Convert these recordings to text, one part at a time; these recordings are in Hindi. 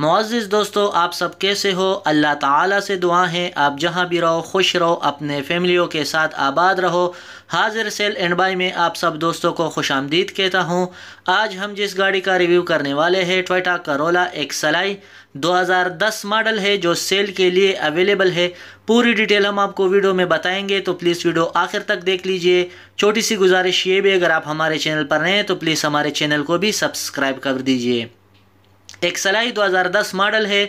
मोज़ दोस्तों आप सब कैसे हो अल्लाह ताला से दुआ है आप जहाँ भी रहो खुश रहो अपने फैमिलियों के साथ आबाद रहो हाजिर सेल एंड बाई में आप सब दोस्तों को खुश आमदीद कहता हूँ आज हम जिस गाड़ी का रिव्यू करने वाले हैं ट्वेटा करोला एक्सलाई 2010 मॉडल है जो सेल के लिए अवेलेबल है पूरी डिटेल हम आपको वीडियो में बताएंगे तो प्लीज़ वीडियो आखिर तक देख लीजिए छोटी सी गुजारिश ये भी अगर आप हमारे चैनल पर रहें तो प्लीज़ हमारे चैनल को भी सब्सक्राइब कर दीजिए एक्सलाई 2010 मॉडल है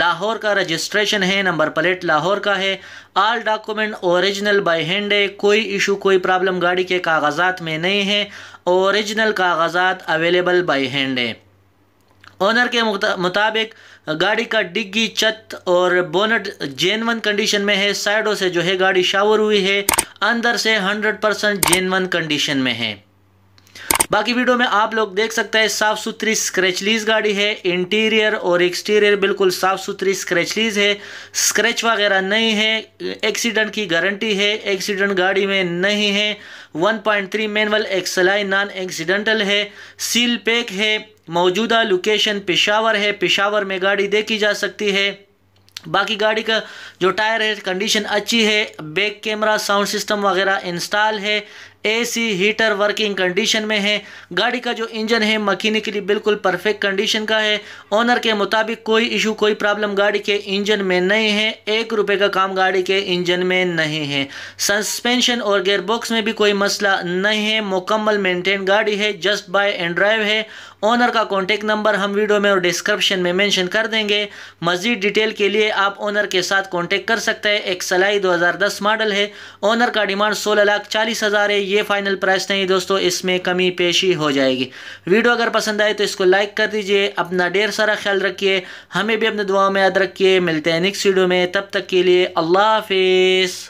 लाहौर का रजिस्ट्रेशन है नंबर प्लेट लाहौर का है all document original by hand है कोई इशू कोई प्रॉब्लम गाड़ी के कागजात में नहीं है ओरिजिनल कागजात अवेलेबल बाय हैंड है ओनर के मुताबिक गाड़ी का डिग्गी चत और बोनट जेनवन कंडीशन में है साइडों से जो है गाड़ी शावर हुई है अंदर से हंड्रेड परसेंट कंडीशन में है बाकी वीडियो में आप लोग देख सकते हैं साफ सुथरी स्क्रेचलीज गाड़ी है इंटीरियर और एक्सटीरियर बिल्कुल साफ सुथरी स्क्रेचलीज है स्क्रेच वगैरह नहीं है एक्सीडेंट की गारंटी है एक्सीडेंट गाड़ी में नहीं है 1.3 पॉइंट मैनुअल एक्सलाई नॉन एक्सीडेंटल है सील पैक है मौजूदा लोकेशन पेशावर है पेशावर में गाड़ी देखी जा सकती है बाकी गाड़ी का जो टायर है कंडीशन अच्छी है बैक कैमरा साउंड सिस्टम वगैरह इंस्टॉल है एसी हीटर वर्किंग कंडीशन में है गाड़ी का जो इंजन है लिए बिल्कुल परफेक्ट कंडीशन का है ओनर के मुताबिक कोई इशू कोई प्रॉब्लम गाड़ी के इंजन में नहीं है एक रुपए का काम गाड़ी के इंजन में नहीं है सस्पेंशन और गेयरबॉक्स में भी कोई मसला नहीं है मुकम्मल मेंटेन गाड़ी है जस्ट बाय एंड ड्राइव है ओनर का कॉन्टेक्ट नंबर हम वीडियो में और डिस्क्रिप्शन में मैंशन कर देंगे मज़ीद डिटेल के लिए आप ओनर के साथ कॉन्टेक्ट कर सकते हैं एक सलाई 2010 मॉडल है ओनर का डिमांड सोलह लाख चालीस हज़ार है ये फाइनल प्राइस नहीं दोस्तों इसमें कमी पेशी हो जाएगी वीडियो अगर पसंद आए तो इसको लाइक कर दीजिए अपना ढेर सारा ख्याल रखिए हमें भी अपने दुआओं में याद रखिए मिलते हैं नेक्स्ट वीडियो में तब तक के लिए अल्लाह हाफिज़